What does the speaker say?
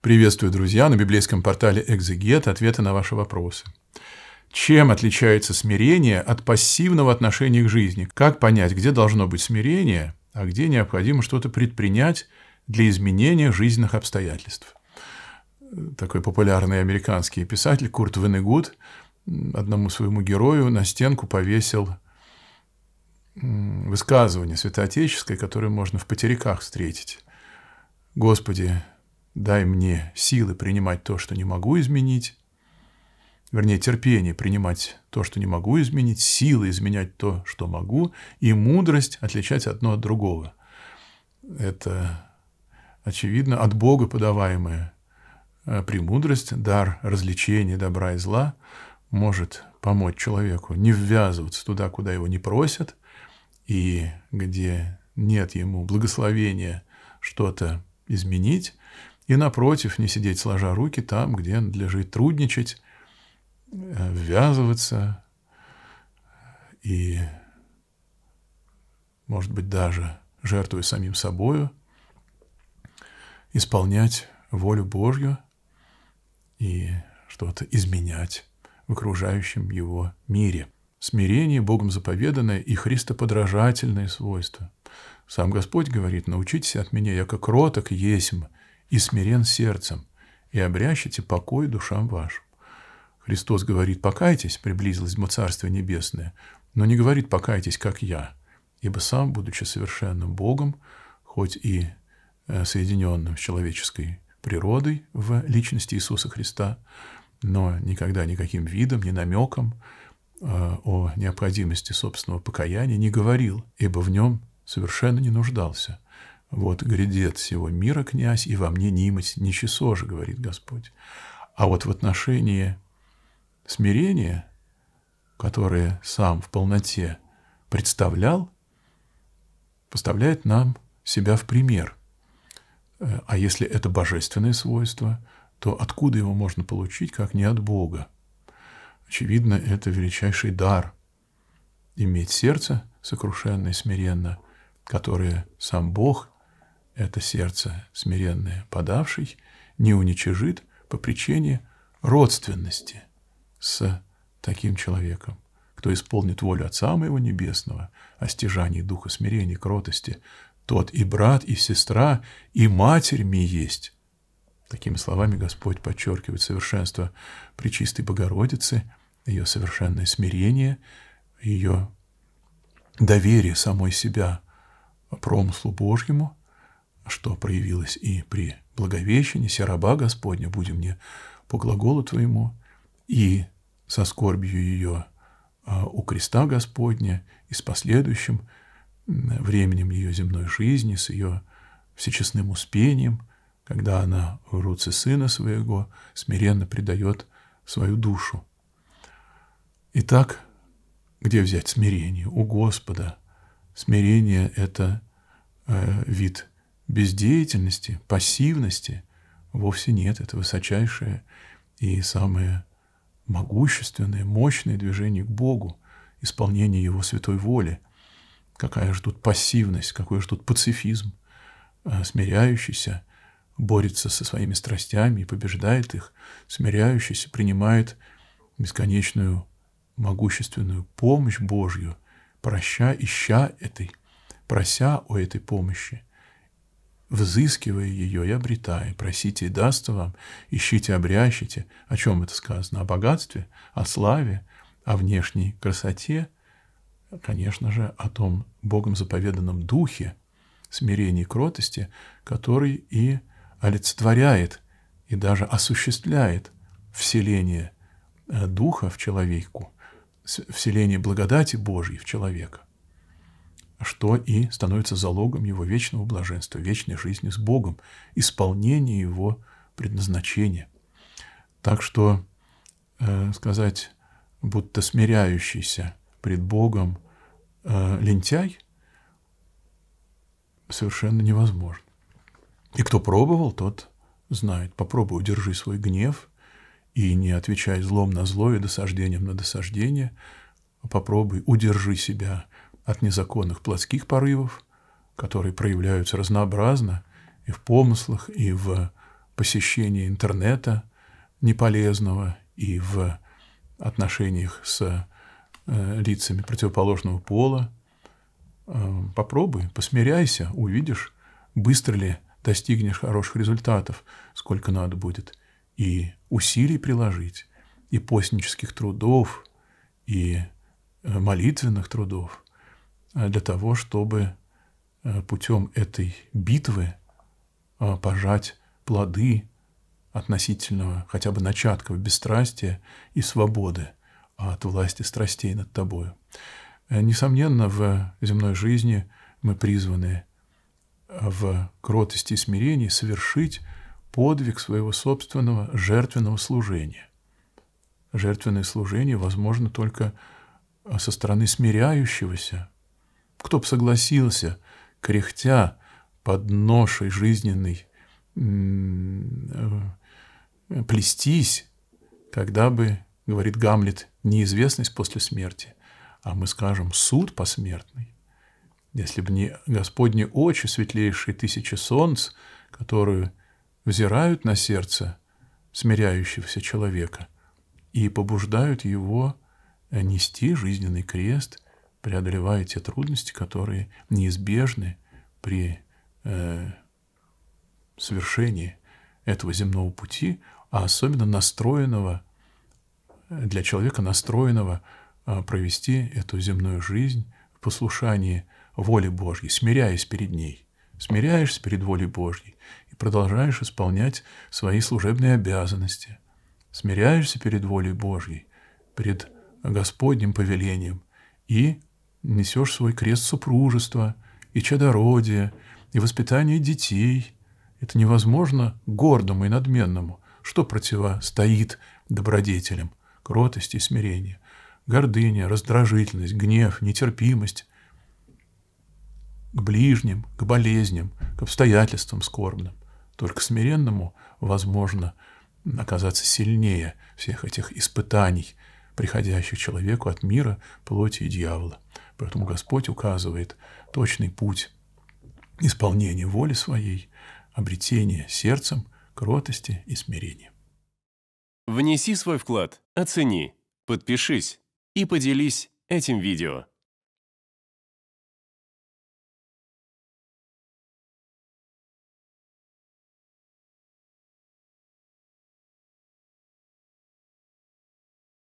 Приветствую, друзья, на библейском портале «Экзегет» ответы на ваши вопросы. Чем отличается смирение от пассивного отношения к жизни? Как понять, где должно быть смирение, а где необходимо что-то предпринять для изменения жизненных обстоятельств? Такой популярный американский писатель Курт Венегуд одному своему герою на стенку повесил высказывание святоотеческое, которое можно в потериках встретить. «Господи, Дай мне силы принимать то, что не могу изменить, вернее, терпение принимать то, что не могу изменить, силы изменять то, что могу, и мудрость отличать одно от другого. Это, очевидно, от Бога подаваемая премудрость, дар развлечения добра и зла может помочь человеку не ввязываться туда, куда его не просят, и где нет ему благословения что-то изменить, и, напротив, не сидеть сложа руки там, где надлежит трудничать, э, ввязываться и, может быть, даже жертвуя самим собою, исполнять волю Божью и что-то изменять в окружающем его мире. Смирение, Богом заповеданное и христоподражательное свойство. Сам Господь говорит, научитесь от меня, я как роток есмь, и смирен сердцем, и обрящите покой душам вашим. Христос говорит, покайтесь, приблизилось бы Царствие Небесное, но не говорит, покайтесь, как я, ибо сам, будучи совершенным Богом, хоть и э, соединенным с человеческой природой в личности Иисуса Христа, но никогда никаким видом, ни намеком э, о необходимости собственного покаяния не говорил, ибо в нем совершенно не нуждался – вот грядет всего мира князь, и во мне нимость не же говорит Господь. А вот в отношении смирения, которое сам в полноте представлял, поставляет нам себя в пример. А если это божественное свойство, то откуда его можно получить, как не от Бога? Очевидно, это величайший дар – иметь сердце сокрушенное, смиренно, которое сам Бог – это сердце смиренное подавший, не уничижит по причине родственности с таким человеком. Кто исполнит волю Отца Моего Небесного о а стяжании духа смирения, кротости, тот и брат, и сестра, и матерь ми есть. Такими словами Господь подчеркивает совершенство Пречистой Богородицы, ее совершенное смирение, ее доверие самой себя промыслу Божьему – что проявилось и при Благовещении, «Се раба Господня, будем мне по глаголу Твоему», и со скорбью ее а, у креста Господня, и с последующим временем ее земной жизни, с ее всечестным успением, когда она в руце сына своего смиренно предает свою душу. Итак, где взять смирение? У Господа. Смирение – это э, вид бездеятельности, пассивности вовсе нет. Это высочайшее и самое могущественное, мощное движение к Богу, исполнение Его святой воли. Какая же тут пассивность, какой же тут пацифизм, э, смиряющийся, борется со своими страстями и побеждает их, смиряющийся, принимает бесконечную могущественную помощь Божью, проща, ища этой, прося о этой помощи – взыскивая ее и обретая, просите и даст вам, ищите, обрящите. О чем это сказано? О богатстве, о славе, о внешней красоте, конечно же, о том Богом заповеданном духе, смирения и кротости, который и олицетворяет и даже осуществляет вселение э, духа в человеку, вселение благодати Божьей в человека что и становится залогом его вечного блаженства, вечной жизни с Богом, исполнения его предназначения. Так что э, сказать, будто смиряющийся пред Богом э, лентяй совершенно невозможно. И кто пробовал, тот знает. Попробуй удержи свой гнев и не отвечай злом на зло и досаждением на досаждение. Попробуй удержи себя от незаконных плотских порывов, которые проявляются разнообразно и в помыслах, и в посещении интернета неполезного, и в отношениях с э, лицами противоположного пола. Э, попробуй, посмиряйся, увидишь, быстро ли достигнешь хороших результатов, сколько надо будет и усилий приложить, и постнических трудов, и э, молитвенных трудов – Э, для того, чтобы э, путем этой битвы э, пожать плоды относительного хотя бы начатков бесстрастия и свободы от власти страстей над тобою. Несомненно, в земной жизни мы призваны в кротости и смирении совершить подвиг своего собственного жертвенного служения. Жертвенное служение возможно только со стороны смиряющегося кто б согласился, кряхтя под ношей жизненной, э, плестись, когда бы, говорит Гамлет, неизвестность после смерти, а мы скажем суд посмертный. Если бы не Господни очи светлейшие тысячи солнц, которые взирают на сердце смиряющегося человека и побуждают его нести жизненный крест – преодолевая те трудности, которые неизбежны при э, совершении этого земного пути, а особенно настроенного, для человека настроенного э, провести эту земную жизнь в послушании воли Божьей, смиряясь перед ней. Смиряешься перед волей Божьей и продолжаешь исполнять свои служебные обязанности. Смиряешься перед волей Божьей, перед Господним повелением и несешь свой крест супружества и чадородия, и воспитания детей. Это невозможно гордому и надменному, что противостоит добродетелям, кротости и смирению, гордыня, раздражительность, гнев, нетерпимость к ближним, к болезням, к обстоятельствам скорбным. Только смиренному возможно оказаться сильнее всех этих испытаний, приходящих человеку от мира, плоти и дьявола. Поэтому Господь указывает точный путь исполнения воли своей, обретения сердцем кротости и смирения. Внеси свой вклад, оцени, подпишись и поделись этим видео.